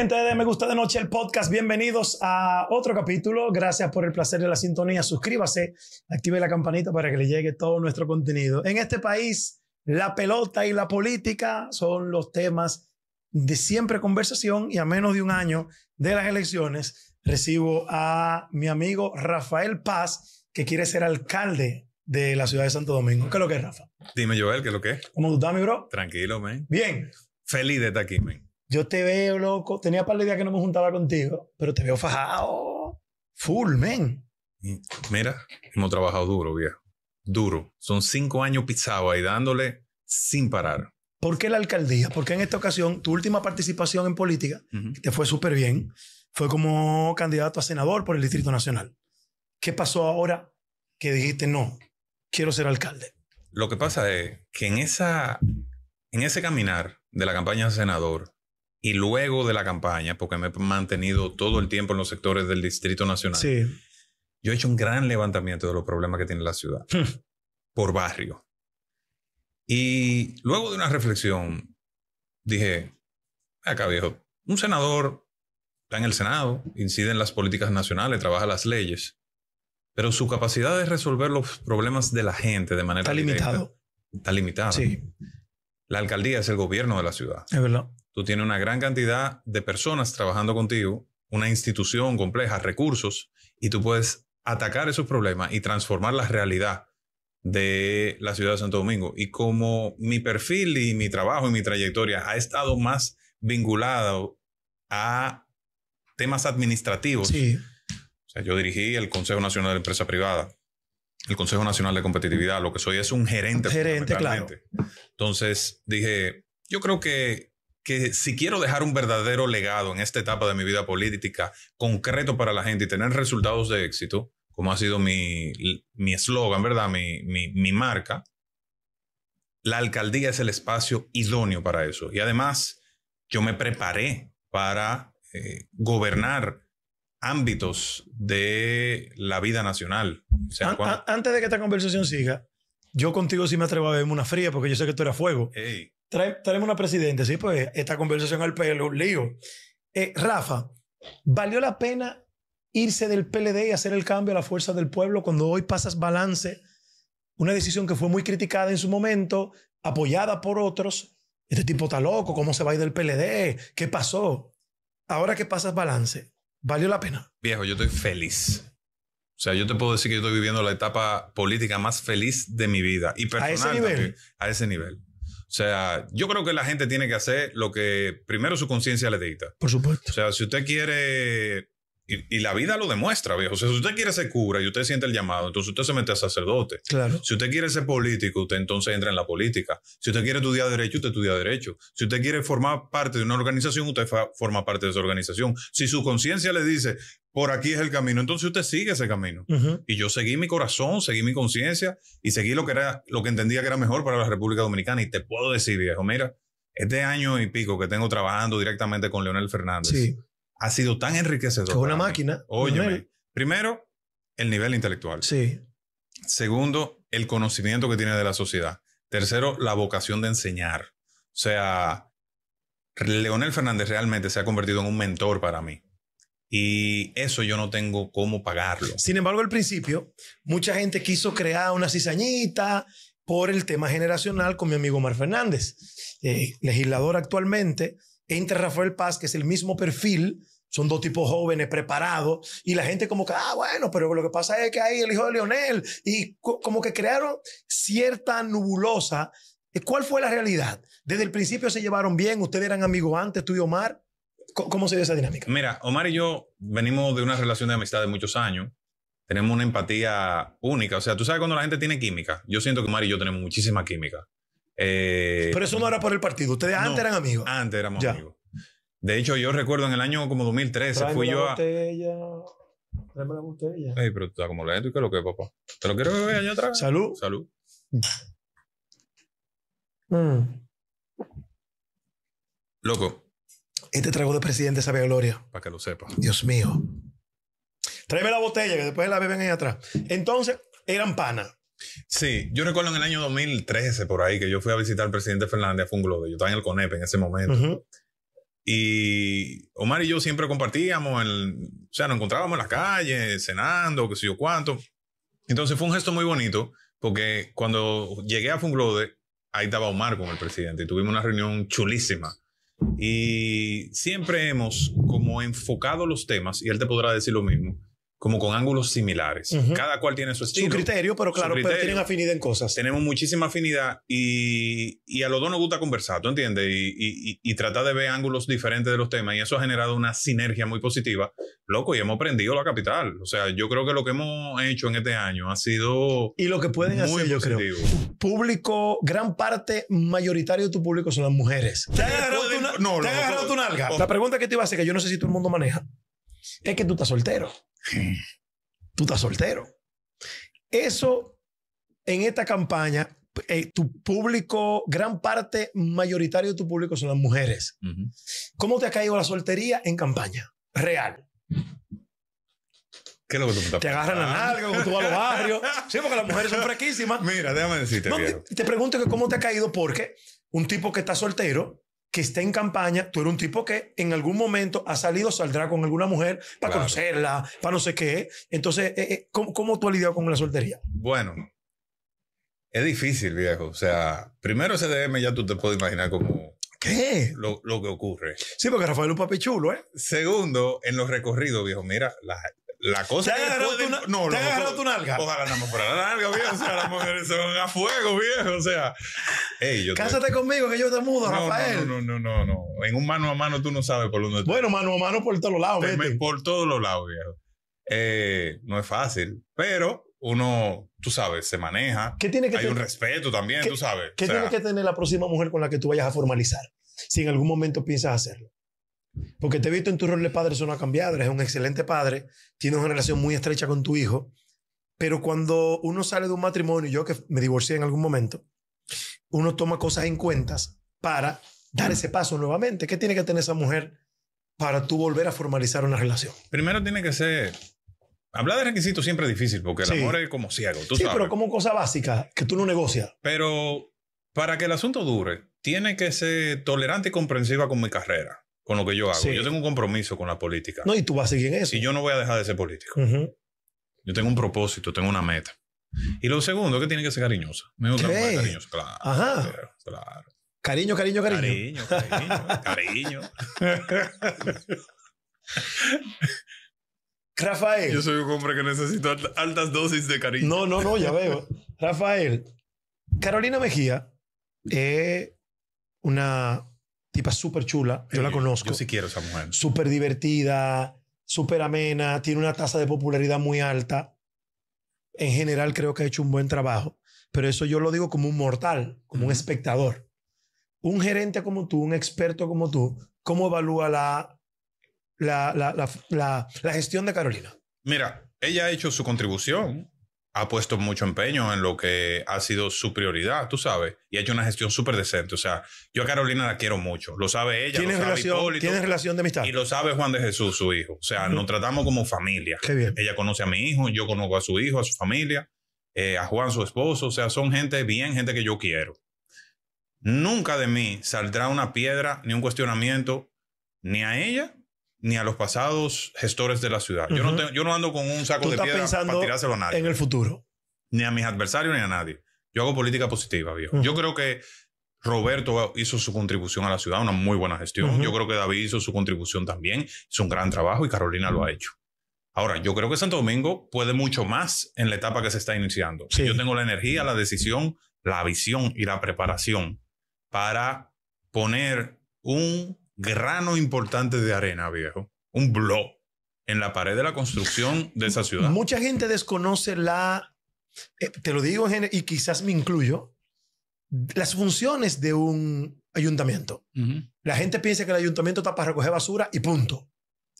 gente de Me Gusta de Noche, el podcast, bienvenidos a otro capítulo. Gracias por el placer de la sintonía. Suscríbase, active la campanita para que le llegue todo nuestro contenido. En este país, la pelota y la política son los temas de siempre conversación y a menos de un año de las elecciones recibo a mi amigo Rafael Paz, que quiere ser alcalde de la ciudad de Santo Domingo. ¿Qué es lo que es, Rafa? Dime, Joel, ¿qué es lo que es? ¿Cómo tú estás, mi bro? Tranquilo, man. Bien. Feliz de estar aquí, man. Yo te veo, loco. Tenía par de días que no me juntaba contigo, pero te veo fajado. Full, men. Mira, hemos trabajado duro, viejo. Duro. Son cinco años pisado ahí dándole sin parar. ¿Por qué la alcaldía? Porque en esta ocasión, tu última participación en política, que te fue súper bien, fue como candidato a senador por el Distrito Nacional. ¿Qué pasó ahora que dijiste, no, quiero ser alcalde? Lo que pasa es que en, esa, en ese caminar de la campaña de senador, y luego de la campaña, porque me he mantenido todo el tiempo en los sectores del Distrito Nacional, sí. yo he hecho un gran levantamiento de los problemas que tiene la ciudad hmm. por barrio. Y luego de una reflexión, dije, acá viejo, un senador está en el Senado, incide en las políticas nacionales, trabaja las leyes, pero su capacidad de resolver los problemas de la gente de manera... Está limitado. Está limitado. Sí. La alcaldía es el gobierno de la ciudad. Es verdad. Tú tienes una gran cantidad de personas trabajando contigo, una institución compleja, recursos, y tú puedes atacar esos problemas y transformar la realidad de la ciudad de Santo Domingo. Y como mi perfil y mi trabajo y mi trayectoria ha estado más vinculado a temas administrativos. Sí. O sea, yo dirigí el Consejo Nacional de Empresa Privada, el Consejo Nacional de Competitividad, lo que soy es un gerente. Gerente, claro. Entonces dije, yo creo que que si quiero dejar un verdadero legado en esta etapa de mi vida política, concreto para la gente y tener resultados de éxito, como ha sido mi eslogan, mi ¿verdad? Mi, marca, la alcaldía es el espacio idóneo para eso. Y además, yo me preparé para eh, gobernar ámbitos de la vida nacional. antes de que esta conversación siga, yo contigo sí me atrevo a beberme una fría porque yo sé que tú eras fuego. Ey trae, traemos una presidenta, sí, pues esta conversación al pelo, lío. Eh, Rafa, ¿valió la pena irse del PLD y hacer el cambio a la fuerza del pueblo cuando hoy pasas balance? Una decisión que fue muy criticada en su momento, apoyada por otros. Este tipo está loco, ¿cómo se va a ir del PLD? ¿Qué pasó? Ahora que pasas balance, ¿valió la pena? Viejo, yo estoy feliz. O sea, yo te puedo decir que estoy viviendo la etapa política más feliz de mi vida. Y personal nivel? a ese nivel. O sea, yo creo que la gente tiene que hacer lo que primero su conciencia le dicta. Por supuesto. O sea, si usted quiere, y, la vida lo demuestra, viejo. O sea, si usted quiere ser cura y usted siente el llamado, entonces usted se mete a sacerdote. Claro. Si usted quiere ser político, usted entonces entra en la política. Si usted quiere estudiar derecho, usted estudia derecho. Si usted quiere formar parte de una organización, usted forma parte de esa organización. Si su conciencia le dice, por aquí es el camino. Entonces usted sigue ese camino. Y yo seguí mi corazón, seguí mi conciencia y seguí lo que, era, lo que entendía que era mejor para la República Dominicana. Y te puedo decir, viejo, mira, este año y pico que tengo trabajando directamente con Leonel Fernández ha sido tan enriquecedor. Es una máquina. Oye, primero, el nivel intelectual. Sí. Segundo, el conocimiento que tiene de la sociedad. Tercero, la vocación de enseñar. O sea, Leonel Fernández realmente se ha convertido en un mentor para mí. Y eso yo no tengo cómo pagarlo. Sin embargo, al principio, mucha gente quiso crear una cizañita por el tema generacional con mi amigo Omar Fernández, eh, legislador actualmente, entre Rafael Paz, que es el mismo perfil, son dos tipos jóvenes, preparados, y la gente como que, ah, bueno, pero lo que pasa es que hay el hijo de Leonel, y como que crearon cierta nubulosa. ¿Cuál fue la realidad? Desde el principio se llevaron bien, ustedes eran amigos antes, tú y Omar. ¿Cómo se ve esa dinámica? Mira, Omar y yo venimos de una relación de amistad de muchos años. Tenemos una empatía única. O sea, tú sabes cuando la gente tiene química. Yo siento que Omar y yo tenemos muchísima química. Eh, pero eso no era por el partido. Ustedes antes eran amigos. Antes éramos amigos. De hecho, yo recuerdo en el año como 2013 fui yo a. Botella. Tráeme la botella. Ey, pero tú estás como lento y qué es lo que papá. Te lo quiero beber allá atrás. Salud. Salud. Mm. Loco, este trago de presidente sabe gloria. Para que lo sepa. Dios mío. Tráeme la botella que después la beben ahí atrás. Entonces, eran panas. Sí, yo recuerdo en el año 2013 por ahí que yo fui a visitar al presidente Fernández a Funglode. Yo estaba en el CONEP en ese momento. Y Omar y yo siempre compartíamos, o sea, nos encontrábamos en la calle cenando, qué sé yo cuánto. Entonces fue un gesto muy bonito porque cuando llegué a Funglode, ahí estaba Omar con el presidente y tuvimos una reunión chulísima y siempre hemos como enfocado los temas, y él te podrá decir lo mismo, como con ángulos similares. Cada cual tiene su estilo. Su criterio, pero claro, pero tienen afinidad en cosas. Tenemos muchísima afinidad y, y a los dos nos gusta conversar, ¿tú entiendes? Y, y, tratar de ver ángulos diferentes de los temas. Y eso ha generado una sinergia muy positiva. Loco, y hemos aprendido la capital. O sea, yo creo que lo que hemos hecho en este año ha sido. Y lo que pueden hacer, yo creo. Público, gran parte mayoritario de tu público son las mujeres. ¿Te, ¿Te, agarrado no, tu nalga? Oh. La pregunta que te iba a hacer, que yo no sé si todo el mundo maneja es que tú estás soltero. Tú estás soltero. Eso en esta campaña, eh, tu público, gran parte mayoritario de tu público son las mujeres. ¿Cómo te ha caído la soltería en campaña? Real. ¿Qué es lo que tú Te agarran la nalga cuando tú vas a los ah. barrios. Sí, porque las mujeres son fresquísimas. Mira, déjame decirte. te, te pregunto que cómo te ha caído porque un tipo que está soltero que está en campaña, tú eres un tipo que en algún momento ha salido, saldrá con alguna mujer para conocerla, para no sé qué. Entonces, eh, eh, ¿cómo, ¿cómo, tú has lidiado con la soltería? Bueno, es difícil, viejo. O sea, primero CDM ya tú te puedes imaginar como... ¿Qué? Lo, que ocurre. Sí, porque Rafael es un papi chulo, ¿eh? Segundo, en los recorridos, viejo, mira, la, la cosa ¿Te ha agarrado tu, nalga? Ojalá no me la nalga, viejo. O sea, las mujeres se van a fuego, viejo. O sea, hey, Cásate conmigo que yo te mudo, Rafael. No, no, no, no, En un mano a mano tú no sabes por dónde Bueno, mano a mano por todos los lados, Por todos los lados, viejo. Eh, no es fácil, pero uno, tú sabes, se maneja. Hay un respeto también, tú sabes. ¿Qué tiene que tener la próxima mujer con la que tú vayas a formalizar? Si en algún momento piensas hacerlo. Porque te he visto en tu rol de padre, eso no ha cambiado. Eres un excelente padre, tienes una relación muy estrecha con tu hijo. Pero cuando uno sale de un matrimonio, yo que me divorcié en algún momento, uno toma cosas en cuentas para dar ese paso nuevamente. ¿Qué tiene que tener esa mujer para tú volver a formalizar una relación? Primero tiene que ser... Hablar de requisitos siempre es difícil porque el amor es como ciego. sí, pero como cosa básica que tú no negocias. Pero para que el asunto dure, tiene que ser tolerante y comprensiva con mi carrera con lo que yo hago. Yo tengo un compromiso con la política. No, y tú vas a seguir en eso. Y yo no voy a dejar de ser político. Yo tengo un propósito, tengo una meta. Y lo segundo es que tiene que ser cariñosa. Me gusta claro. Ajá. Claro, Cariño, cariño, cariño. Cariño, cariño, cariño. Rafael. Yo soy un hombre que necesito altas dosis de cariño. No, no, no, ya veo. Rafael, Carolina Mejía es eh, una tipa súper chula, yo la conozco. Yo sí quiero esa mujer. Súper divertida, súper amena, tiene una tasa de popularidad muy alta. En general creo que ha hecho un buen trabajo, pero eso yo lo digo como un mortal, como un espectador. Un gerente como tú, un experto como tú, ¿cómo evalúa la, la, la, la gestión de Carolina? Mira, ella ha hecho su contribución ha puesto mucho empeño en lo que ha sido su prioridad, tú sabes, y ha hecho una gestión súper decente. O sea, yo a Carolina la quiero mucho, lo sabe ella. Tiene relación, ¿tienes relación de amistad. Y lo sabe Juan de Jesús, su hijo. O sea, nos tratamos como familia. Qué bien. Ella conoce a mi hijo, yo conozco a su hijo, a su familia, eh, a Juan, su esposo. O sea, son gente bien, gente que yo quiero. Nunca de mí saldrá una piedra ni un cuestionamiento ni a ella ni a los pasados gestores de la ciudad. yo, no ando con un saco de piedra para tirárselo a nadie. En el futuro. Ni a mis adversarios ni a nadie. Yo hago política positiva, viejo. Yo creo que Roberto hizo su contribución a la ciudad, una muy buena gestión. Yo creo que David hizo su contribución también. Hizo un gran trabajo y Carolina lo ha hecho. Ahora, yo creo que Santo Domingo puede mucho más en la etapa que se está iniciando. Si Yo tengo la energía, la decisión, la visión y la preparación para poner un grano importante de arena, viejo. Un blog en la pared de la construcción de esa ciudad. Mucha gente desconoce la, eh, te lo digo y quizás me incluyo, las funciones de un ayuntamiento. La gente piensa que el ayuntamiento está para recoger basura y punto.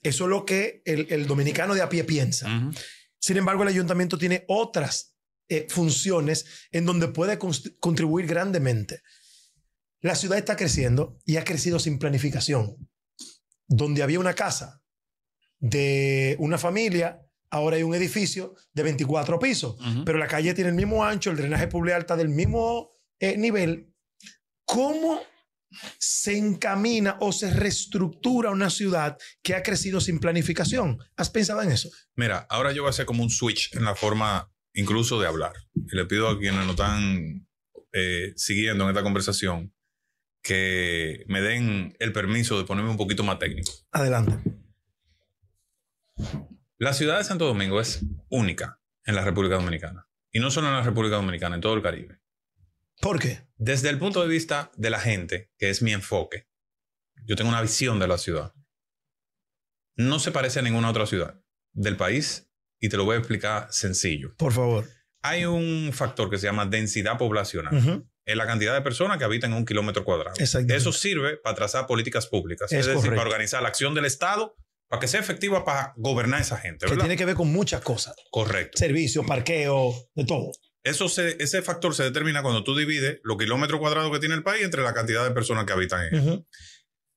Eso es lo que el, dominicano de a pie piensa. Sin embargo, el ayuntamiento tiene otras eh, funciones en donde puede contribuir grandemente. La ciudad está creciendo y ha crecido sin planificación. Donde había una casa de una familia, ahora hay un edificio de 24 pisos, pero la calle tiene el mismo ancho, el drenaje público está del mismo eh, nivel. ¿Cómo se encamina o se reestructura una ciudad que ha crecido sin planificación? ¿Has pensado en eso? Mira, ahora yo voy a hacer como un switch en la forma incluso de hablar. Y le pido a quienes no están eh, siguiendo en esta conversación que me den el permiso de ponerme un poquito más técnico. Adelante. La ciudad de Santo Domingo es única en la República Dominicana. Y no solo en la República Dominicana, en todo el Caribe. ¿Por qué? Desde el punto de vista de la gente, que es mi enfoque, yo tengo una visión de la ciudad. No se parece a ninguna otra ciudad del país y te lo voy a explicar sencillo. Por favor. Hay un factor que se llama densidad poblacional es la cantidad de personas que habitan en un kilómetro cuadrado. Eso sirve para trazar políticas públicas, es, decir, para organizar la acción del Estado para que sea efectiva para gobernar a esa gente. Que tiene que ver con muchas cosas. Correcto. Servicios, parqueo, de todo. Eso ese factor se determina cuando tú divides los kilómetros cuadrados que tiene el país entre la cantidad de personas que habitan en él.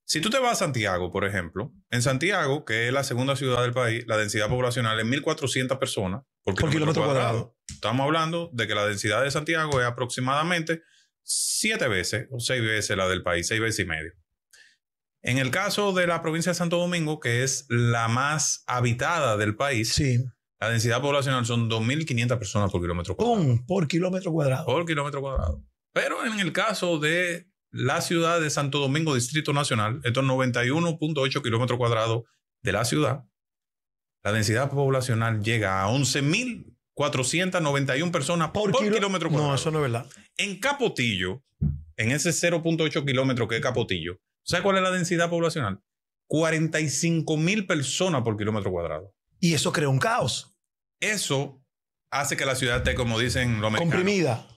Si tú te vas a Santiago, por ejemplo, en Santiago, que es la segunda ciudad del país, la densidad poblacional es 1.400 personas por kilómetro, cuadrado. Estamos hablando de que la densidad de Santiago es aproximadamente siete veces o seis veces la del país, seis veces y medio. En el caso de la provincia de Santo Domingo, que es la más habitada del país, sí. la densidad poblacional son 2.500 personas por kilómetro cuadrado. Por kilómetro cuadrado. Por kilómetro cuadrado. Pero en el caso de la ciudad de Santo Domingo, Distrito Nacional, estos 91.8 kilómetros cuadrados de la ciudad, la densidad poblacional llega a 11.491 personas por, kilómetro cuadrado. No, eso no es verdad. En Capotillo, en ese 0.8 kilómetro que es Capotillo, ¿sabes cuál es la densidad poblacional? 45.000 personas por kilómetro cuadrado. Y eso crea un caos. Eso hace que la ciudad esté, como dicen los mexicanos... Comprimida.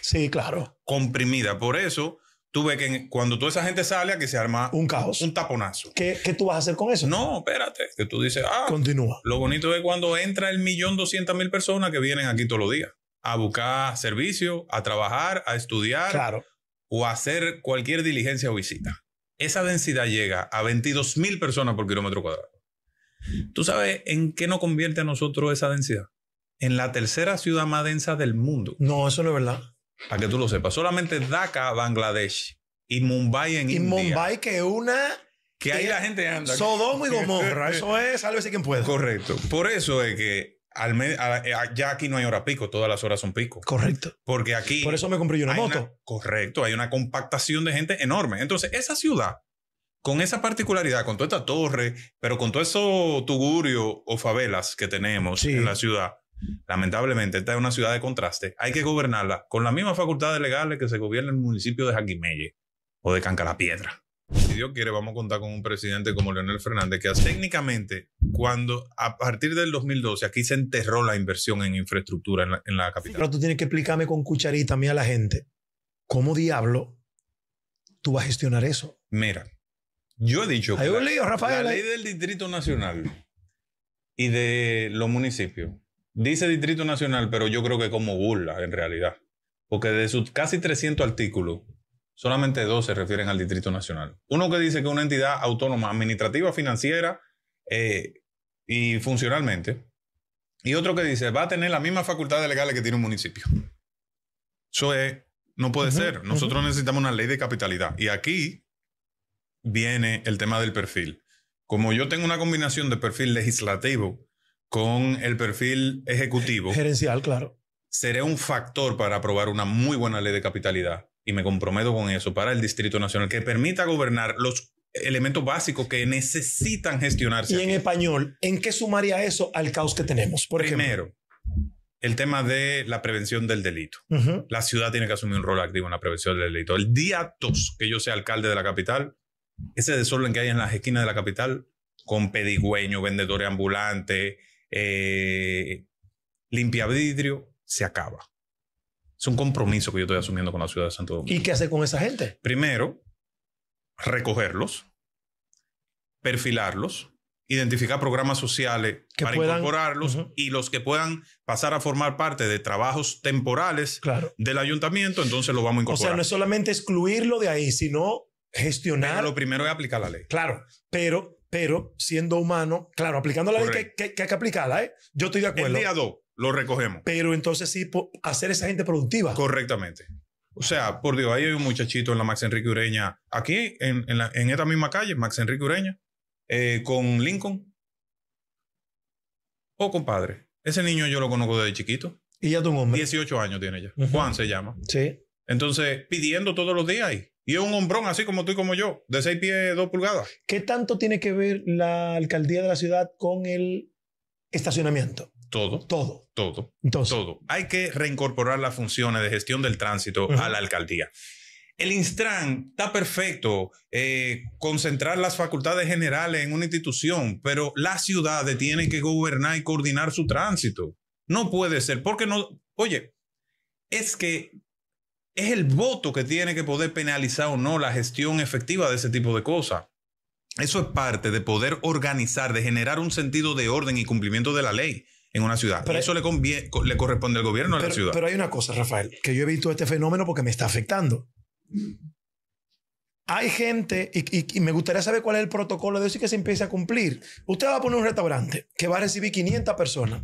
Sí, claro. Comprimida. Por eso tú ves que cuando toda esa gente sale, aquí se arma un caos, un taponazo. ¿Qué, tú vas a hacer con eso? No, espérate, que tú dices, ah, continúa. Lo bonito es cuando entra el millón doscientas mil personas que vienen aquí todos los días a buscar servicio, a trabajar, a estudiar claro. o a hacer cualquier diligencia o visita. Esa densidad llega a 22 mil personas por kilómetro cuadrado. ¿Tú sabes en qué nos convierte a nosotros esa densidad? En la tercera ciudad más densa del mundo. No, eso no es verdad. Para que tú lo sepas. Solamente Dhaka, Bangladesh. Y Mumbai en India. Y Mumbai que una... Que ahí la gente anda. Sodomo y Gomorra. eso es, si quien puede. Correcto. Por eso es que al ya aquí no hay hora pico, todas las horas son pico. Correcto. Porque aquí. Por eso me compré yo una moto. correcto, hay una compactación de gente enorme. Entonces, esa ciudad, con esa particularidad, con toda esta torre, pero con todo eso tugurio o favelas que tenemos en la ciudad, lamentablemente, esta es una ciudad de contraste, hay que gobernarla con las mismas facultades legales que se gobierna en el municipio de Jaquimelle o de Cancalapiedra. Si Dios quiere, vamos a contar con un presidente como Leonel Fernández, que técnicamente, cuando a partir del 2012, aquí se enterró la inversión en infraestructura en la, capital. Pero tú tienes que explicarme con cucharita mí a la gente, ¿cómo diablo tú vas a gestionar eso? Mira, yo he dicho que Rafael, la ley del Distrito Nacional y de los municipios Dice Distrito Nacional, pero yo creo que como burla en realidad. Porque de sus casi 300 artículos, solamente dos se refieren al Distrito Nacional. Uno que dice que una entidad autónoma administrativa, financiera eh, y funcionalmente. Y otro que dice va a tener las mismas facultades legales que tiene un municipio. Eso es, no puede ser. Nosotros necesitamos una ley de capitalidad. Y aquí viene el tema del perfil. Como yo tengo una combinación de perfil legislativo con el perfil ejecutivo. Gerencial, claro. Seré un factor para aprobar una muy buena ley de capitalidad y me comprometo con eso para el Distrito Nacional que permita gobernar los elementos básicos que necesitan gestionarse. Y en español, ¿en qué sumaría eso al caos que tenemos? Primero, el tema de la prevención del delito. La ciudad tiene que asumir un rol activo en la prevención del delito. El día 2 que yo sea alcalde de la capital, ese desorden que hay en las esquinas de la capital, con pedigüeños, vendedores ambulantes, eh, limpia vidrio, se acaba. Es un compromiso que yo estoy asumiendo con la ciudad de Santo Domingo. ¿Y qué hacer con esa gente? Primero, recogerlos, perfilarlos, identificar programas sociales para incorporarlos y los que puedan pasar a formar parte de trabajos temporales del ayuntamiento, entonces los vamos a incorporar. O sea, no es solamente excluirlo de ahí, sino gestionar. lo primero es aplicar la ley. Claro, pero pero siendo humano, claro, aplicando la ley que, hay que aplicarla, ¿eh? yo estoy de acuerdo. El día 2 lo recogemos. Pero entonces sí, hacer esa gente productiva. Correctamente. O sea, por Dios, ahí hay un muchachito en la Max Enrique Ureña, aquí, en, esta misma calle, Max Enrique Ureña, eh, con Lincoln. O oh, con compadre, ese niño yo lo conozco desde chiquito. Y ya un hombre. 18 años tiene ya. Juan se llama. Sí. Entonces, pidiendo todos los días ahí. Y un hombrón así como tú y como yo, de seis pies dos pulgadas. ¿Qué tanto tiene que ver la alcaldía de la ciudad con el estacionamiento? Todo. Todo. Todo. Todo. Hay que reincorporar las funciones de gestión del tránsito a la alcaldía. El Instran está perfecto, eh, concentrar las facultades generales en una institución, pero la ciudad tienen que gobernar y coordinar su tránsito. No puede ser, porque no, oye, es que es el voto que tiene que poder penalizar o no la gestión efectiva de ese tipo de cosas. Eso es parte de poder organizar, de generar un sentido de orden y cumplimiento de la ley en una ciudad. eso le, conviene, le corresponde al gobierno pero, a la ciudad. Pero hay una cosa, Rafael, que yo he visto este fenómeno porque me está afectando. Hay gente, y, me gustaría saber cuál es el protocolo de eso que se empiece a cumplir. Usted va a poner un restaurante que va a recibir 500 personas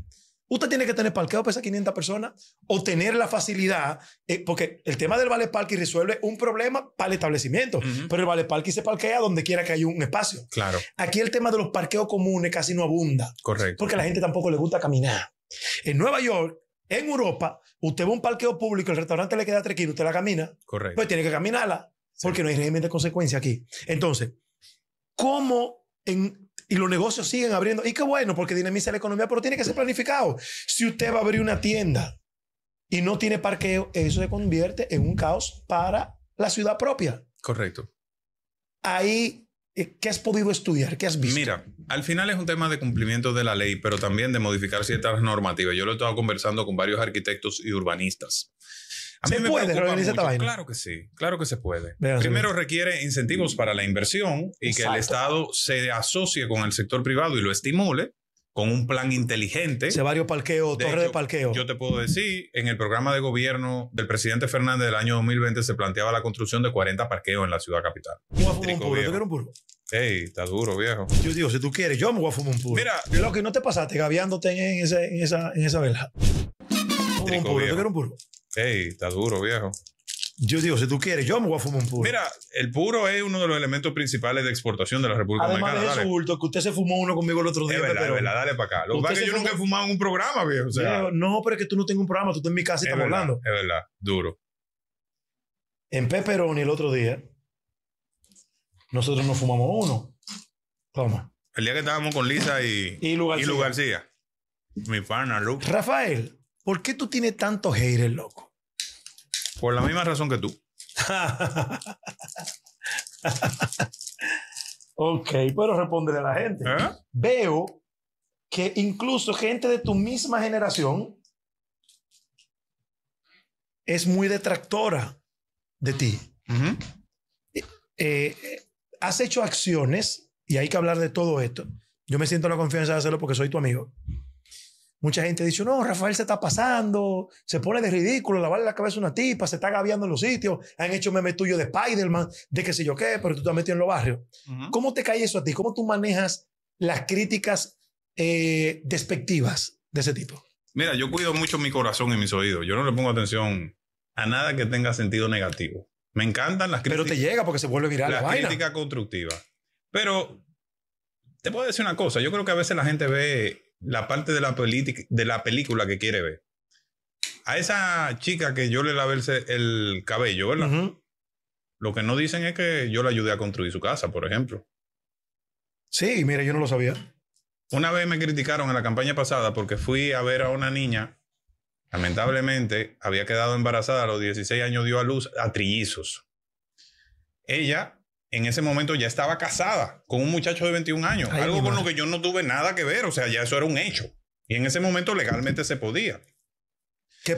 Usted tiene que tener parqueo para esas 500 personas o tener la facilidad, eh, porque el tema del vale parking resuelve un problema para el establecimiento, pero el vale parking se parquea donde quiera que haya un espacio. Claro. Aquí el tema de los parqueos comunes casi no abunda. Correcto. Porque a la gente tampoco le gusta caminar. En Nueva York, en Europa, usted va a un parqueo público, el restaurante le queda tranquilo, usted la camina. Correcto. Pues tiene que caminarla porque no hay régimen de consecuencia aquí. Entonces, ¿cómo en y los negocios siguen abriendo. Y qué bueno, porque dinamiza la economía, pero tiene que ser planificado. Si usted va a abrir una tienda y no tiene parqueo, eso se convierte en un caos para la ciudad propia. Correcto. Ahí eh, ¿Qué has podido estudiar? ¿Qué has visto? Mira, al final es un tema de cumplimiento de la ley, pero también de modificar ciertas normativas. Yo lo he estado conversando con varios arquitectos y urbanistas se puede Claro que sí, claro que se puede. Primero requiere incentivos para la inversión y que el Estado se asocie con el sector privado y lo estimule con un plan inteligente. Se varios parqueos, de parqueo. Yo te puedo decir, en el programa de gobierno del presidente Fernández del año 2020 se planteaba la construcción de 40 parqueos en la ciudad capital. Yo Ey, está duro, viejo. Yo digo, si tú quieres, yo me voy a fumar un puro. Mira, lo que no te pasaste gaviándote en, esa, en esa, en esa vela. Un un puro? Ey, está duro, viejo. Yo digo, si tú quieres, yo me voy a fumar un puro. Mira, el puro es uno de los elementos principales de exportación de la República Además Dominicana. Además de eso, Hulto, que usted se fumó uno conmigo el otro día. Es verdad, pero, es verdad, dale para acá. Lo que pasa es que yo nunca he fumado en un programa, viejo. no, pero es que tú no tienes un programa, tú estás en mi casa y estamos hablando. Es verdad, duro. En Pepperoni el otro día, nosotros nos fumamos uno. Toma. El día que estábamos con Lisa y, y, García. Mi pana, Luke. Rafael, ¿Por qué tú tienes tantos haters, loco? Por la misma razón que tú. ok, pero responderé a la gente. ¿Eh? Veo que incluso gente de tu misma generación es muy detractora de ti. Eh, eh, has hecho acciones, y hay que hablar de todo esto. Yo me siento la confianza de hacerlo porque soy tu amigo. Mucha gente dice, no, Rafael se está pasando, se pone de ridículo, lavarle la cabeza a una tipa, se está gaviando en los sitios, han hecho meme tuyo de Spider-Man, de qué sé yo qué, pero tú te has en los barrios. ¿Cómo te cae eso a ti? ¿Cómo tú manejas las críticas eh, despectivas de ese tipo? Mira, yo cuido mucho mi corazón y mis oídos. Yo no le pongo atención a nada que tenga sentido negativo. Me encantan las críticas. Pero te llega porque se vuelve viral la, la crítica constructiva. Pero te puedo decir una cosa. Yo creo que a veces la gente ve la parte de la, de la película que quiere ver. A esa chica que yo le lavé el, cabello, ¿verdad? Lo que no dicen es que yo le ayudé a construir su casa, por ejemplo. Sí, mira, yo no lo sabía. Una vez me criticaron en la campaña pasada porque fui a ver a una niña. Lamentablemente, había quedado embarazada a los 16 años, dio a luz a trillizos. Ella en ese momento ya estaba casada con un muchacho de 21 años, algo con lo que yo no tuve nada que ver, o sea, ya eso era un hecho. Y en ese momento legalmente se podía.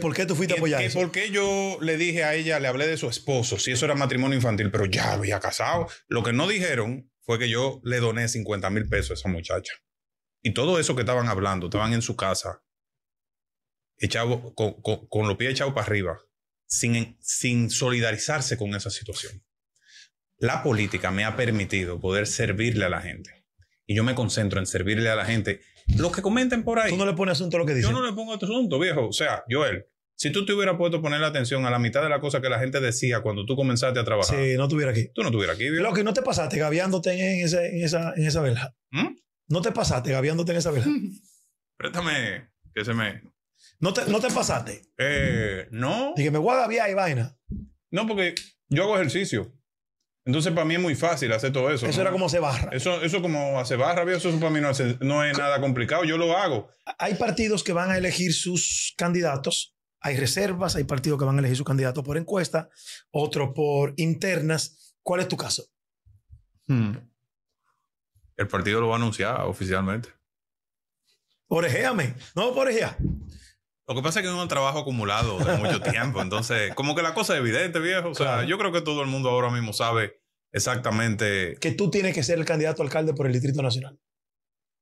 ¿Por qué tú fuiste a ¿Por qué yo le dije a ella, le hablé de su esposo, si eso era matrimonio infantil, pero ya había casado? Lo que no dijeron fue que yo le doné 50 mil pesos a esa muchacha. Y todo eso que estaban hablando, estaban en su casa, echado, con, con, con los pies echados para arriba, sin, sin solidarizarse con esa situación la política me ha permitido poder servirle a la gente. Y yo me concentro en servirle a la gente. Los que comenten por ahí. Tú no le pones asunto a lo que dicen. Yo no le pongo asunto, viejo. O sea, Joel, si tú te hubieras puesto a poner la atención a la mitad de la cosa que la gente decía cuando tú comenzaste a trabajar. Sí, no estuviera aquí. Tú no estuvieras aquí, viejo. Lo que no te pasaste gaviándote en, esa, en vela. ¿Mm? No te pasaste gaviándote en esa vela. Préstame que se me. No te, no te pasaste. Eh, no. que me voy a gaviar y vaina. No, porque yo hago ejercicio. Entonces, para mí es muy fácil hacer todo eso. Eso era como se barra. Eso, eso como hace barra, eso para mí no, es nada complicado. Yo lo hago. Hay partidos que van a elegir sus candidatos. Hay reservas, hay partidos que van a elegir sus candidatos por encuesta, otros por internas. ¿Cuál es tu caso? Hmm. El partido lo va a anunciar oficialmente. Orejéame. No, orejea. Lo que pasa es que es un trabajo acumulado de mucho tiempo. Entonces, como que la cosa es evidente, viejo. O sea, yo creo que todo el mundo ahora mismo sabe exactamente... Que tú tienes que ser el candidato a alcalde por el Distrito Nacional.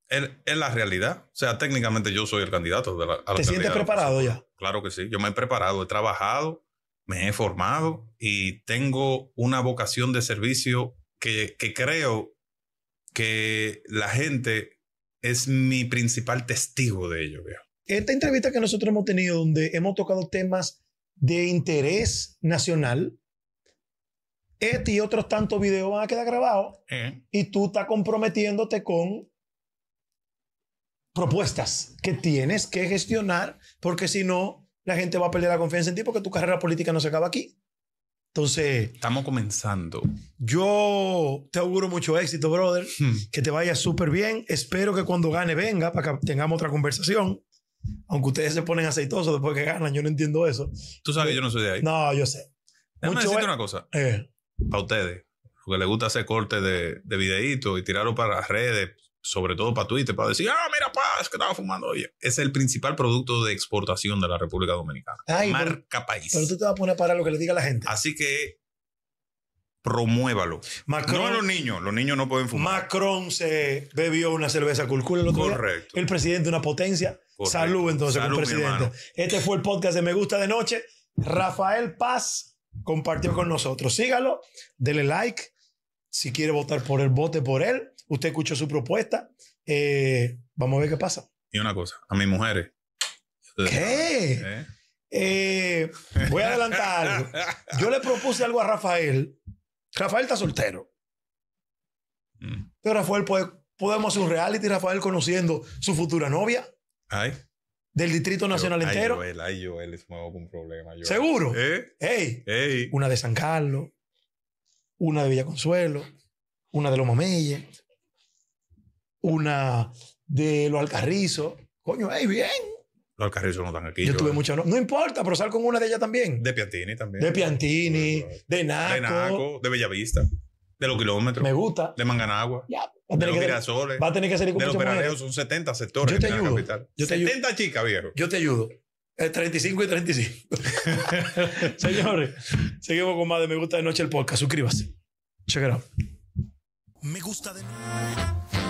Es la realidad. O sea, técnicamente yo soy el candidato. De la, ¿Te sientes preparado ya? Claro que sí. Yo me he preparado, he trabajado, me he formado y tengo una vocación de servicio que, creo que la gente es mi principal testigo de ello. Esta entrevista que nosotros hemos tenido, donde hemos tocado temas de interés nacional, este y otros tantos videos van a quedar grabados eh. y tú estás comprometiéndote con propuestas que tienes que gestionar porque si no, la gente va a perder la confianza en ti porque tu carrera política no se acaba aquí. Entonces... Estamos comenzando. Yo te auguro mucho éxito, brother. Hmm. Que te vaya súper bien. Espero que cuando gane venga para que tengamos otra conversación. Aunque ustedes se ponen aceitosos después que ganan, yo no entiendo eso. Tú sabes, yo, yo no soy de ahí. No, yo sé. Déjame mucho una cosa. Eh para ustedes, lo que les gusta hacer corte de, de videitos y tirarlo para las redes, sobre todo para Twitter, para decir, ah, mira, Paz, que estaba fumando hoy. Es el principal producto de exportación de la República Dominicana. Marca país. Pero tú te vas a poner para lo que le diga la gente. Así que promuévalo. no a los niños, los niños no pueden fumar. Macron se bebió una cerveza culcula el Correcto. El presidente de una potencia. Salud entonces, presidente. Este fue el podcast de Me Gusta de Noche. Rafael Paz compartió con nosotros. Sígalo, dele like. Si quiere votar por él, vote por él. Usted escuchó su propuesta. Eh, vamos a ver qué pasa. Y una cosa, a mis mujeres. ¿Qué? ¿Eh? Eh, voy a adelantar algo. Yo le propuse algo a Rafael. Rafael está soltero. Mm. Pero Rafael puede, podemos hacer un reality, Rafael conociendo su futura novia. Ay del Distrito Nacional entero. un problema. ¿Seguro? ¿Eh? Ey, Una de San Carlos, una de Villa Consuelo, una de Los Mameyes, una de Los Alcarrizos. Coño, ey, bien. Los Alcarrizos no están aquí. Yo, tuve muchas. No, importa, pero sal con una de ellas también. De Piantini también. De Piantini, de Naco. De Naco, de Bellavista, de Los Kilómetros. Me gusta. De Manganagua. Ya. Va a tener que Va a tener que salir con De los son 70 sectores. Yo te ayudo. 70 chicas, viejo. Yo te ayudo. 35 eh, y 35. Señores, seguimos con más de Me Gusta de Noche el podcast. Suscríbase. Check it out. Me gusta de noche.